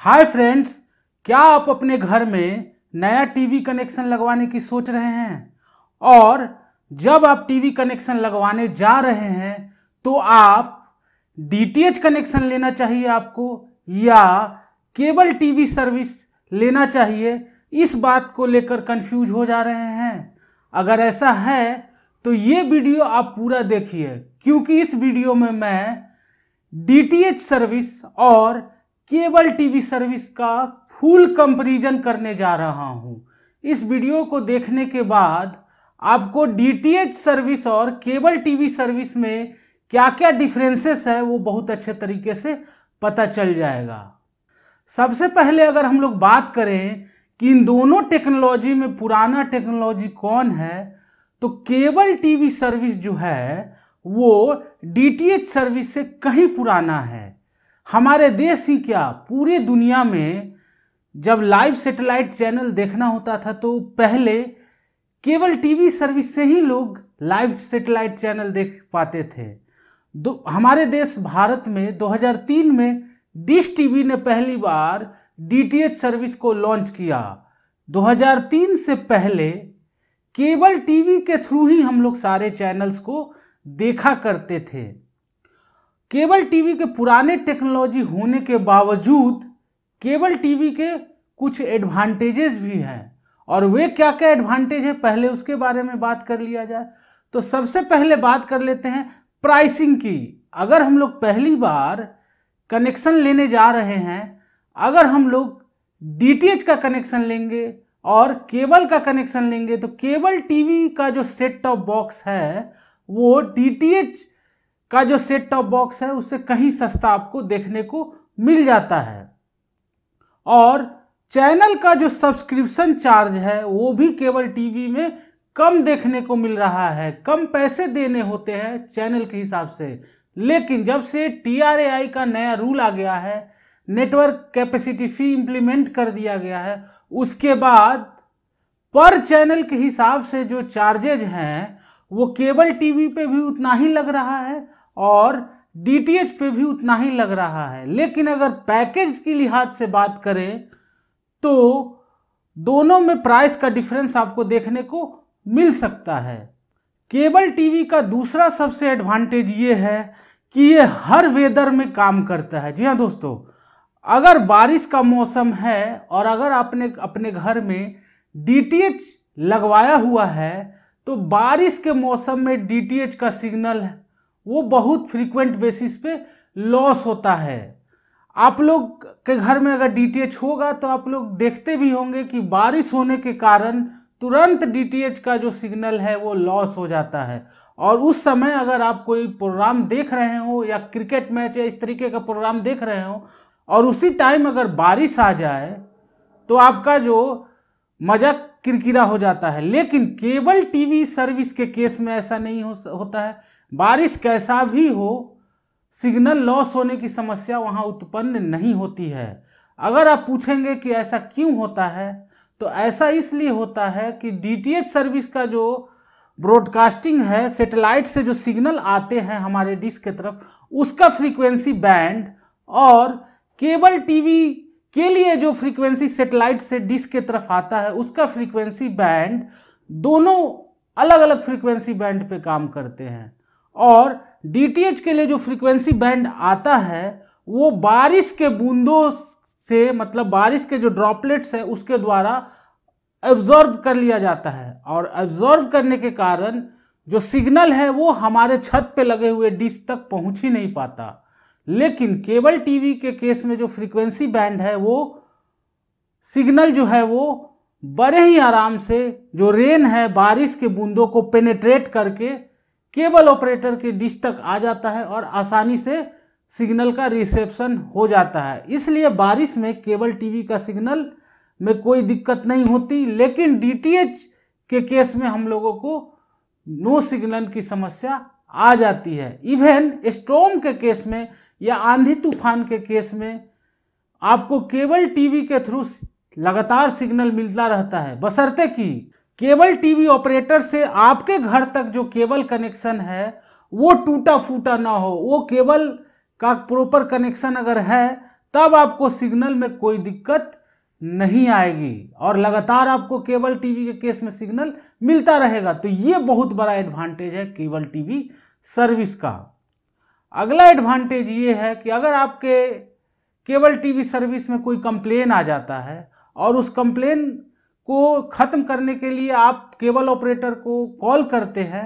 hi friends क्या आप अपने घर में नया टीवी कनेक्शन लगवाने की सोच रहे हैं और जब आप टीवी कनेक्शन लगवाने जा रहे हैं तो आप डीटीएच कनेक्शन लेना चाहिए आपको या केबल टीवी सर्विस लेना चाहिए इस बात को लेकर कंफ्यूज हो जा रहे हैं अगर ऐसा है तो ये वीडियो आप पूरा देखिए क्योंकि इस वीडियो में मैं डीटीएच सर्विस और केबल टीवी सर्विस का फुल कंपेरिजन करने जा रहा हूँ इस वीडियो को देखने के बाद आपको डीटीएच सर्विस और केबल टीवी सर्विस में क्या क्या डिफरेंसेस है वो बहुत अच्छे तरीके से पता चल जाएगा सबसे पहले अगर हम लोग बात करें कि इन दोनों टेक्नोलॉजी में पुराना टेक्नोलॉजी कौन है तो केबल टीवी सर्विस जो है वो डीटीएच सर्विस से कहीं पुराना है हमारे देश ही क्या पूरे दुनिया में जब लाइव सेटेलाइट चैनल देखना होता था तो पहले केबल टीवी सर्विस से ही लोग लाइव सेटेलाइट चैनल देख पाते थे दो हमारे देश भारत में 2003 में डिश टीवी ने पहली बार डीटीएच सर्विस को लॉन्च किया 2003 से पहले केबल टीवी के थ्रू ही हम लोग सारे चैनल्स को देखा करते थे केबल टीवी के पुराने टेक्नोलॉजी होने के बावजूद केबल टीवी के कुछ एडवांटेजेस भी हैं और वे क्या क्या एडवांटेज है पहले उसके बारे में बात कर लिया जाए तो सबसे पहले बात कर लेते हैं प्राइसिंग की अगर हम लोग पहली बार कनेक्शन लेने जा रहे हैं अगर हम लोग डीटीएच का कनेक्शन लेंगे और केबल का कनेक्शन लेंगे तो केबल टीवी का जो सेट टॉप बॉक्स है वो डीटीएच का जो सेट टॉप बॉक्स है उससे कहीं सस्ता आपको देखने को मिल जाता है और चैनल का जो सब्सक्रिप्शन चार्ज है वो भी केबल टीवी में कम देखने को मिल रहा है कम पैसे देने होते हैं चैनल के हिसाब से लेकिन जब से टी का नया रूल आ गया है नेटवर्क कैपेसिटी फी इम्प्लीमेंट कर दिया गया है उसके बाद पर चैनल के हिसाब से जो चार्जेज हैं वो केबल टीवी पे भी उतना ही लग रहा है और डी पे भी उतना ही लग रहा है लेकिन अगर पैकेज के लिहाज से बात करें तो दोनों में प्राइस का डिफरेंस आपको देखने को मिल सकता है केबल टीवी का दूसरा सबसे एडवांटेज ये है कि ये हर वेदर में काम करता है जी हाँ दोस्तों अगर बारिश का मौसम है और अगर आपने अपने घर में डी लगवाया हुआ है तो बारिश के मौसम में डी का सिग्नल वो बहुत फ्रीक्वेंट बेसिस पे लॉस होता है आप लोग के घर में अगर डी होगा तो आप लोग देखते भी होंगे कि बारिश होने के कारण तुरंत डी का जो सिग्नल है वो लॉस हो जाता है और उस समय अगर आप कोई प्रोग्राम देख रहे हो या क्रिकेट मैच या इस तरीके का प्रोग्राम देख रहे हो और उसी टाइम अगर बारिश आ जाए तो आपका जो मजा किरकिरा हो जाता है लेकिन केबल टीवी सर्विस के केस में ऐसा नहीं हो, होता है बारिश कैसा भी हो सिग्नल लॉस होने की समस्या वहाँ उत्पन्न नहीं होती है अगर आप पूछेंगे कि ऐसा क्यों होता है तो ऐसा इसलिए होता है कि डी सर्विस का जो ब्रॉडकास्टिंग है सेटेलाइट से जो सिग्नल आते हैं हमारे डिश के तरफ उसका फ्रीक्वेंसी बैंड और केबल टीवी के लिए जो फ्रीक्वेंसी सेटेलाइट से डिश के तरफ आता है उसका फ्रीक्वेंसी बैंड दोनों अलग अलग फ्रीक्वेंसी बैंड पे काम करते हैं और डी के लिए जो फ्रीक्वेंसी बैंड आता है वो बारिश के बूंदों से मतलब बारिश के जो ड्रॉपलेट्स है उसके द्वारा एब्जॉर्ब कर लिया जाता है और एब्जॉर्ब करने के कारण जो सिग्नल है वो हमारे छत पे लगे हुए डिश तक पहुंच ही नहीं पाता लेकिन केबल टीवी के केस में जो फ्रीक्वेंसी बैंड है वो सिग्नल जो है वो बड़े ही आराम से जो रेन है बारिश के बूंदों को पेनेट्रेट करके केबल ऑपरेटर के डिश तक आ जाता है और आसानी से सिग्नल का रिसेप्शन हो जाता है इसलिए बारिश में केबल टीवी का सिग्नल में कोई दिक्कत नहीं होती लेकिन डीटीएच के केस में हम लोगों को नो सिग्नल की समस्या आ जाती है इवन स्टॉम के केस में या आंधी तूफान के केस में आपको केबल टीवी के थ्रू लगातार सिग्नल मिलता रहता है बसरते कि केबल टीवी ऑपरेटर से आपके घर तक जो केबल कनेक्शन है वो टूटा फूटा ना हो वो केबल का प्रॉपर कनेक्शन अगर है तब आपको सिग्नल में कोई दिक्कत नहीं आएगी और लगातार आपको केबल टीवी के केस में सिग्नल मिलता रहेगा तो ये बहुत बड़ा एडवांटेज है केबल टीवी सर्विस का अगला एडवांटेज ये है कि अगर आपके केबल टीवी सर्विस में कोई कंप्लेन आ जाता है और उस कंप्लेन को ख़त्म करने के लिए आप केबल ऑपरेटर को कॉल करते हैं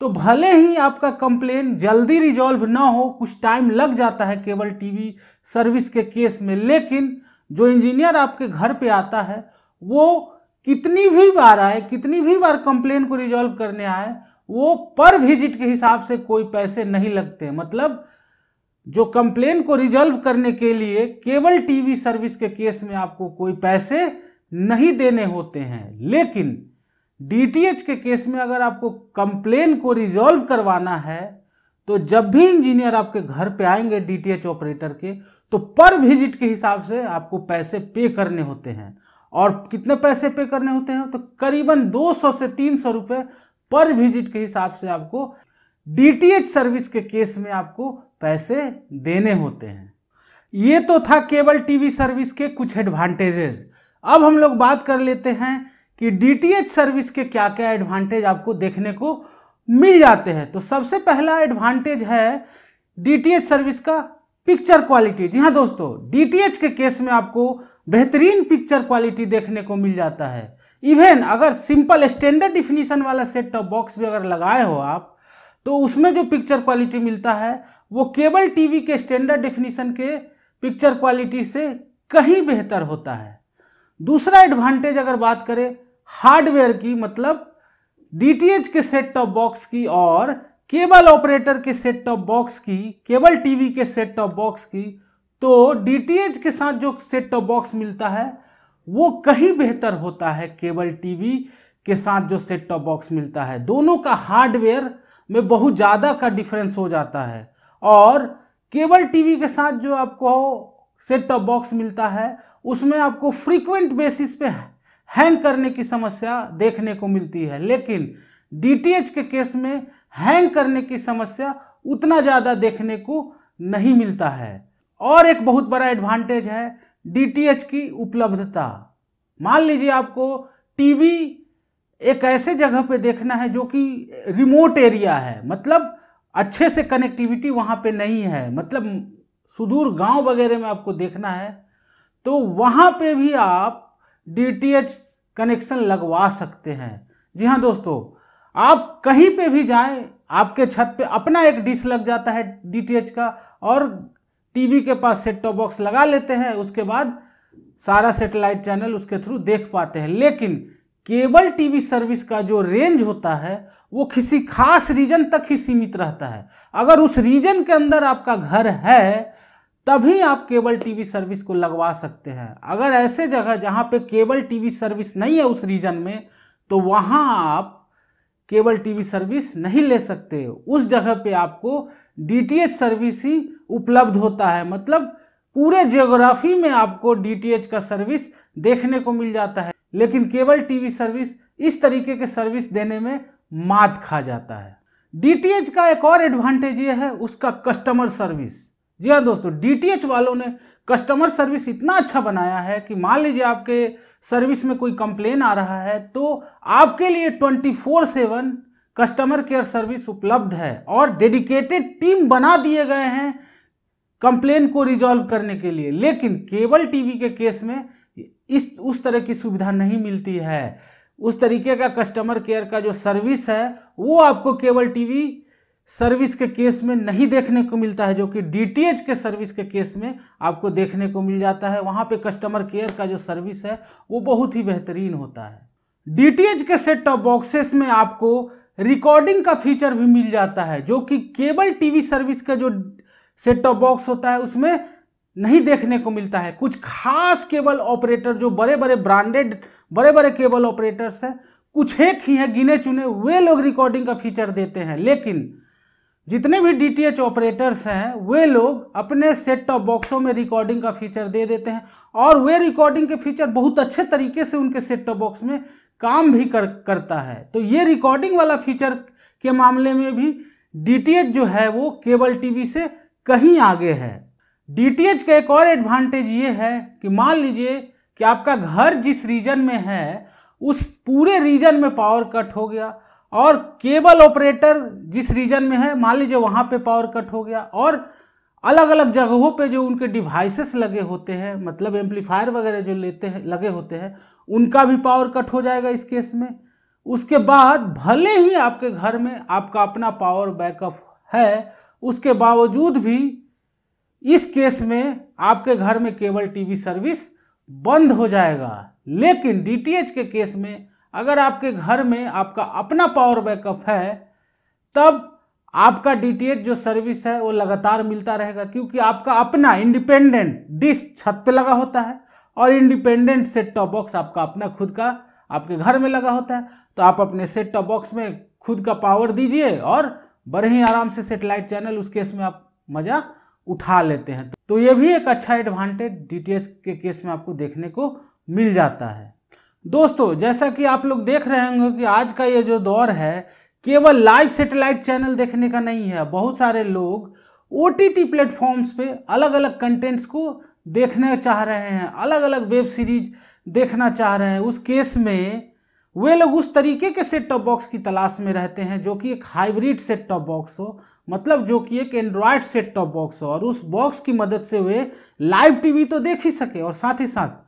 तो भले ही आपका कंप्लेन जल्दी रिजॉल्व ना हो कुछ टाइम लग जाता है केबल टीवी सर्विस के केस में लेकिन जो इंजीनियर आपके घर पे आता है वो कितनी भी बार आए कितनी भी बार कंप्लेन को रिजॉल्व करने आए वो पर विजिट के हिसाब से कोई पैसे नहीं लगते मतलब जो कंप्लेन को रिजॉल्व करने के लिए केबल टीवी सर्विस के केस में आपको कोई पैसे नहीं देने होते हैं लेकिन डीटीएच के केस में अगर आपको कंप्लेन को रिजॉल्व करवाना है तो जब भी इंजीनियर आपके घर पे आएंगे डीटीएच ऑपरेटर के तो पर विजिट के हिसाब से आपको पैसे पे करने होते हैं और कितने पैसे पे करने होते हैं तो करीबन 200 से 300 रुपए पर विजिट के हिसाब से आपको डीटीएच सर्विस के केस में आपको पैसे देने होते हैं ये तो था केबल टीवी सर्विस के कुछ एडवांटेजेस अब हम लोग बात कर लेते हैं कि डीटीएच सर्विस के क्या क्या एडवांटेज आपको देखने को मिल जाते हैं तो सबसे पहला एडवांटेज है डीटीएच सर्विस का पिक्चर क्वालिटी जी हाँ दोस्तों डीटीएच के केस में आपको बेहतरीन पिक्चर क्वालिटी देखने को मिल जाता है इवन अगर सिंपल स्टैंडर्ड डिफिनीशन वाला सेट टॉप बॉक्स भी अगर लगाए हो आप तो उसमें जो पिक्चर क्वालिटी मिलता है वो केबल टीवी के स्टैंडर्ड डिफिनीशन के पिक्चर क्वालिटी से कहीं बेहतर होता है दूसरा एडवांटेज अगर बात करें हार्डवेयर की मतलब डीटीएच के सेट टॉप बॉक्स की और केबल ऑपरेटर के सेट टॉप बॉक्स की केबल टीवी के सेट टॉप बॉक्स की तो डीटीएच के साथ जो सेट टॉप बॉक्स मिलता है वो कहीं बेहतर होता है केबल टीवी के साथ जो सेट टॉप बॉक्स मिलता है दोनों का हार्डवेयर में बहुत ज़्यादा का डिफरेंस हो जाता है और केबल टीवी के साथ जो आपको सेट टॉप बॉक्स मिलता है उसमें आपको फ्रीक्वेंट बेसिस पे हैंग करने की समस्या देखने को मिलती है लेकिन डीटीएच के केस में हैंग करने की समस्या उतना ज़्यादा देखने को नहीं मिलता है और एक बहुत बड़ा एडवांटेज है डीटीएच की उपलब्धता मान लीजिए आपको टीवी एक ऐसे जगह पे देखना है जो कि रिमोट एरिया है मतलब अच्छे से कनेक्टिविटी वहाँ पे नहीं है मतलब सुदूर गांव वगैरह में आपको देखना है तो वहां पे भी आप डीटीएच कनेक्शन लगवा सकते हैं जी हाँ दोस्तों आप कहीं पे भी जाएं आपके छत पे अपना एक डिश लग जाता है डीटीएच का और टीवी के पास सेट टॉप बॉक्स लगा लेते हैं उसके बाद सारा सेटेलाइट चैनल उसके थ्रू देख पाते हैं लेकिन केबल टीवी सर्विस का जो रेंज होता है वो किसी खास रीजन तक ही सीमित रहता है अगर उस रीजन के अंदर आपका घर है तभी आप केबल टीवी सर्विस को लगवा सकते हैं अगर ऐसे जगह जहाँ पे केबल टीवी सर्विस नहीं है उस रीजन में तो वहाँ आप केबल टीवी सर्विस नहीं ले सकते उस जगह पे आपको डीटीएच सर्विस ही उपलब्ध होता है मतलब पूरे जियोग्राफी में आपको डीटीएच का सर्विस देखने को मिल जाता है लेकिन केबल टीवी सर्विस इस तरीके के सर्विस देने में मात खा जाता है डीटीएच का एक और एडवांटेज ये है उसका कस्टमर सर्विस जी हाँ दोस्तों डीटीएच वालों ने कस्टमर सर्विस इतना अच्छा बनाया है कि मान लीजिए आपके सर्विस में कोई कंप्लेन आ रहा है तो आपके लिए twenty four seven customer care service उपलब्ध है और डेडिकेटेड टीम बना दिए गए हैं कंप्लेन को रिजॉल्व करने के लिए लेकिन केबल टीवी के केस में इस उस तरह की सुविधा नहीं मिलती है उस तरीके का कस्टमर केयर का जो सर्विस है वो आपको केबल टीवी सर्विस के केस में नहीं देखने को मिलता है जो कि डीटीएच के सर्विस के केस में आपको देखने को मिल जाता है वहाँ पे कस्टमर केयर का जो सर्विस है वो बहुत ही बेहतरीन होता है डीटीएच के सेट टॉप बॉक्सेस में आपको रिकॉर्डिंग का फीचर भी मिल जाता है जो कि केबल टीवी सर्विस का जो सेट टॉप बॉक्स होता है उसमें नहीं देखने को मिलता है कुछ खास केबल ऑपरेटर जो बड़े बड़े ब्रांडेड बड़े बड़े केबल ऑपरेटर्स हैं कुछ एक ही हैं गिने चुने वे लोग रिकॉर्डिंग का फीचर देते हैं लेकिन जितने भी डीटीएच ऑपरेटर्स हैं वे लोग अपने सेट टॉप बॉक्सों में रिकॉर्डिंग का फीचर दे देते हैं और वे रिकॉर्डिंग के फीचर बहुत अच्छे तरीके से उनके सेट टॉप बॉक्स में काम भी कर करता है तो ये रिकॉर्डिंग वाला फीचर के मामले में भी डीटीएच जो है वो केबल टीवी से कहीं आगे है डीटीएच का एक और एडवांटेज ये है कि मान लीजिए कि आपका घर जिस रीजन में है उस पूरे रीजन में पावर कट हो गया और केबल ऑपरेटर जिस रीजन में है मान लीजिए वहाँ पे पावर कट हो गया और अलग अलग जगहों पे जो उनके डिवाइसेस लगे होते हैं मतलब एम्पलीफायर वगैरह जो लेते हैं लगे होते हैं उनका भी पावर कट हो जाएगा इस केस में उसके बाद भले ही आपके घर में आपका अपना पावर बैकअप है उसके बावजूद भी इस केस में आपके घर में केबल टीवी सर्विस बंद हो जाएगा लेकिन डीटीएच के केस में अगर आपके घर में आपका अपना पावर बैकअप है तब आपका डी जो सर्विस है वो लगातार मिलता रहेगा क्योंकि आपका अपना इंडिपेंडेंट डिश छत पे लगा होता है और इंडिपेंडेंट सेट टॉप बॉक्स आपका अपना खुद का आपके घर में लगा होता है तो आप अपने सेट टॉप बॉक्स में खुद का पावर दीजिए और बड़े ही आराम से सेटेलाइट चैनल उस केस में आप मज़ा उठा लेते हैं तो ये भी एक अच्छा एडवांटेज डी के केस में आपको देखने को मिल जाता है दोस्तों जैसा कि आप लोग देख रहे होंगे कि आज का ये जो दौर है केवल लाइव सेटेलाइट चैनल देखने का नहीं है बहुत सारे लोग ओ टी टी प्लेटफॉर्म्स पर अलग अलग कंटेंट्स को देखना चाह रहे हैं अलग अलग वेब सीरीज देखना चाह रहे हैं उस केस में वे लोग उस तरीके के सेट टॉप बॉक्स की तलाश में रहते हैं जो कि एक हाइब्रिड सेट टॉप बॉक्स हो मतलब जो कि एक एंड्रॉयड सेट टॉप बॉक्स हो और उस बॉक्स की मदद से वे लाइव टीवी तो देख ही सके और साथ ही साथ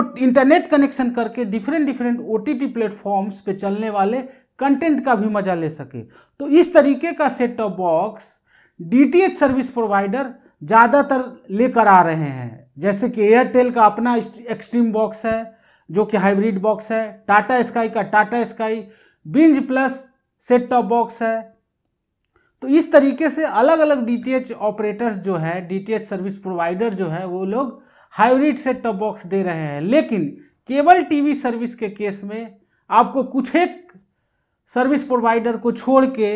इंटरनेट कनेक्शन करके different different O T T platforms पे चलने वाले कंटेंट का भी मजा ले सके तो इस तरीके का set of box D T H service provider ज़्यादातर लेकर आ रहे हैं जैसे कि एयरटेल का अपना एक्सट्रीम बॉक्स है जो कि हाइब्रिड बॉक्स है टाटा स्काई का Tata Sky Binge plus set top box है तो इस तरीके से अलग अलग डी ऑपरेटर्स जो है डी सर्विस प्रोवाइडर जो है वो लोग हाइब्रिड सेट टॉप बॉक्स दे रहे हैं लेकिन केबल टीवी सर्विस के केस में आपको कुछ एक सर्विस प्रोवाइडर को छोड़ के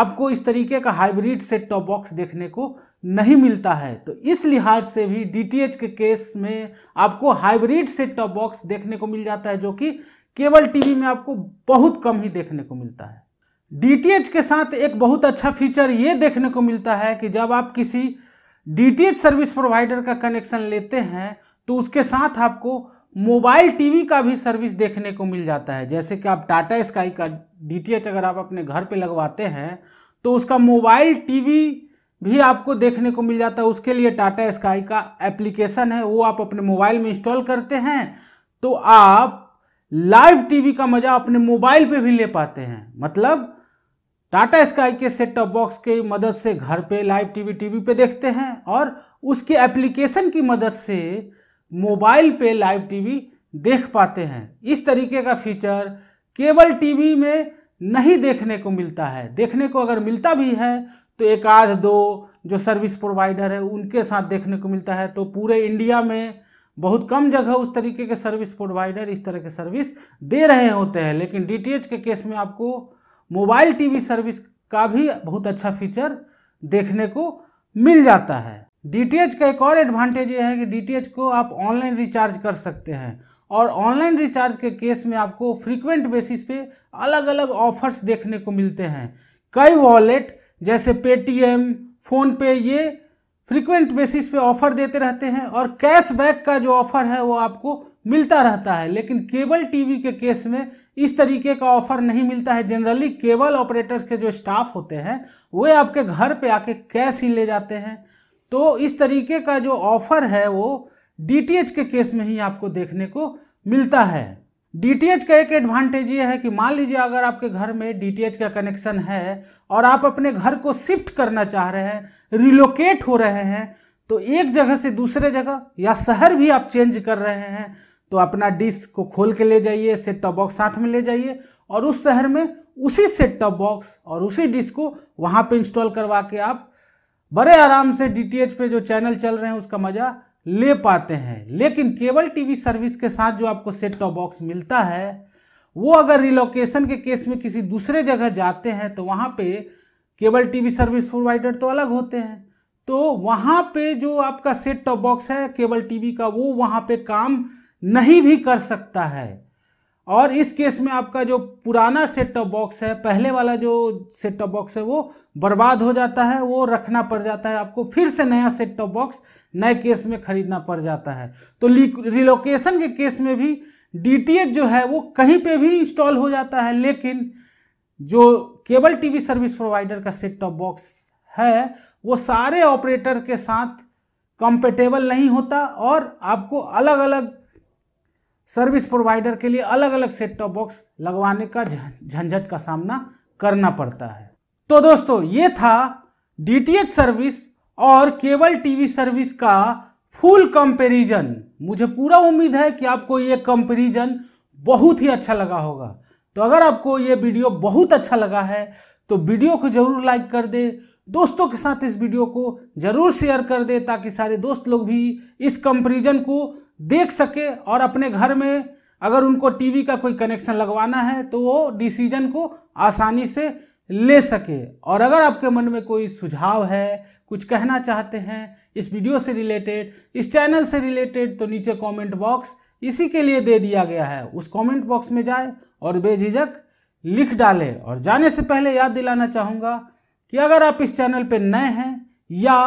आपको इस तरीके का हाइब्रिड सेट टॉप बॉक्स देखने को नहीं मिलता है तो इस लिहाज से भी डीटीएच के केस में आपको हाइब्रिड सेट टॉप बॉक्स देखने को मिल जाता है जो कि केबल टीवी में आपको बहुत कम ही देखने को मिलता है डीटीएच के साथ एक बहुत अच्छा फीचर ये देखने को मिलता है कि जब आप किसी डीटीएच सर्विस प्रोवाइडर का कनेक्शन लेते हैं तो उसके साथ आपको मोबाइल टीवी का भी सर्विस देखने को मिल जाता है जैसे कि आप टाटा स्काई का डीटीएच अगर आप अपने घर पे लगवाते हैं तो उसका मोबाइल टीवी भी आपको देखने को मिल जाता है उसके लिए टाटा स्काई का एप्लीकेशन है वो आप अपने मोबाइल में इंस्टॉल करते हैं तो आप लाइव टीवी का मज़ा अपने मोबाइल पे भी ले पाते हैं मतलब टाटा स्काई के सेट टॉप बॉक्स की मदद से घर पे लाइव टीवी टीवी पे देखते हैं और उसके एप्लीकेशन की मदद से मोबाइल पे लाइव टीवी देख पाते हैं इस तरीके का फीचर केबल टीवी में नहीं देखने को मिलता है देखने को अगर मिलता भी है तो एक आध दो जो सर्विस प्रोवाइडर है उनके साथ देखने को मिलता है तो पूरे इंडिया में बहुत कम जगह उस तरीके के सर्विस प्रोवाइडर इस तरह के सर्विस दे रहे होते हैं लेकिन डी के केस में आपको मोबाइल टीवी सर्विस का भी बहुत अच्छा फीचर देखने को मिल जाता है डीटीएच का एक और एडवांटेज ये है कि डीटीएच को आप ऑनलाइन रिचार्ज कर सकते हैं और ऑनलाइन रिचार्ज के केस में आपको फ्रीक्वेंट बेसिस पे अलग अलग ऑफर्स देखने को मिलते हैं कई वॉलेट जैसे पेटीएम फ़ोनपे ये फ्रीक्वेंट बेसिस पे ऑफर देते रहते हैं और कैशबैक का जो ऑफर है वो आपको मिलता रहता है लेकिन केबल टीवी के केस में इस तरीके का ऑफर नहीं मिलता है जनरली केबल ऑपरेटर्स के जो स्टाफ होते हैं वे आपके घर पे आके कैश ही ले जाते हैं तो इस तरीके का जो ऑफर है वो डीटीएच के केस में ही आपको देखने को मिलता है डीटीएच का एक एडवांटेज ये है कि मान लीजिए अगर आपके घर में डीटीएच का कनेक्शन है और आप अपने घर को शिफ्ट करना चाह रहे हैं रिलोकेट हो रहे हैं तो एक जगह से दूसरे जगह या शहर भी आप चेंज कर रहे हैं तो अपना डिश को खोल के ले जाइए सेट टॉप बॉक्स साथ में ले जाइए और उस शहर में उसी सेट टॉप बॉक्स और उसी डिश को वहाँ पे इंस्टॉल करवा के आप बड़े आराम से डी पे जो चैनल चल रहे हैं उसका मज़ा ले पाते हैं लेकिन केबल टीवी सर्विस के साथ जो आपको सेट टॉप बॉक्स मिलता है वो अगर रिलोकेशन के केस में किसी दूसरे जगह जाते हैं तो वहाँ पे केबल टीवी सर्विस प्रोवाइडर तो अलग होते हैं तो वहाँ पे जो आपका सेट टॉप बॉक्स है केबल टीवी का वो वहाँ पे काम नहीं भी कर सकता है और इस केस में आपका जो पुराना सेट टॉप बॉक्स है पहले वाला जो सेट टॉप बॉक्स है वो बर्बाद हो जाता है वो रखना पड़ जाता है आपको फिर से नया सेट टॉप बॉक्स नए केस में खरीदना पड़ जाता है तो रिलोकेशन के केस में भी डी जो है वो कहीं पे भी इंस्टॉल हो जाता है लेकिन जो केबल टीवी सर्विस प्रोवाइडर का सेट टॉप बॉक्स है वो सारे ऑपरेटर के साथ कंपेटेबल नहीं होता और आपको अलग अलग सर्विस प्रोवाइडर के लिए अलग अलग सेट टॉप बॉक्स लगवाने का झंझट का सामना करना पड़ता है तो दोस्तों ये था डीटीएच सर्विस और केबल टीवी सर्विस का फुल कंपैरिजन मुझे पूरा उम्मीद है कि आपको ये कंपैरिजन बहुत ही अच्छा लगा होगा तो अगर आपको ये वीडियो बहुत अच्छा लगा है तो वीडियो को जरूर लाइक कर दे दोस्तों के साथ इस वीडियो को जरूर शेयर कर दे ताकि सारे दोस्त लोग भी इस कंपेरिजन को देख सके और अपने घर में अगर उनको टीवी का कोई कनेक्शन लगवाना है तो वो डिसीजन को आसानी से ले सके और अगर आपके मन में कोई सुझाव है कुछ कहना चाहते हैं इस वीडियो से रिलेटेड इस चैनल से रिलेटेड तो नीचे कमेंट बॉक्स इसी के लिए दे दिया गया है उस कमेंट बॉक्स में जाए और बेझिझक लिख डाले और जाने से पहले याद दिलाना चाहूँगा कि अगर आप इस चैनल पर नए हैं या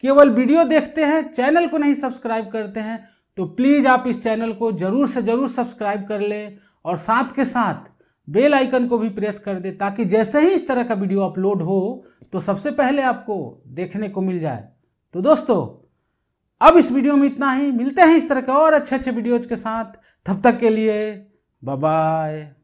केवल वीडियो देखते हैं चैनल को नहीं सब्सक्राइब करते हैं तो प्लीज़ आप इस चैनल को ज़रूर से ज़रूर सब्सक्राइब कर लें और साथ के साथ बेल आइकन को भी प्रेस कर दें ताकि जैसे ही इस तरह का वीडियो अपलोड हो तो सबसे पहले आपको देखने को मिल जाए तो दोस्तों अब इस वीडियो में इतना ही मिलते हैं इस तरह के और अच्छे अच्छे वीडियोज के साथ तब तक के लिए बाय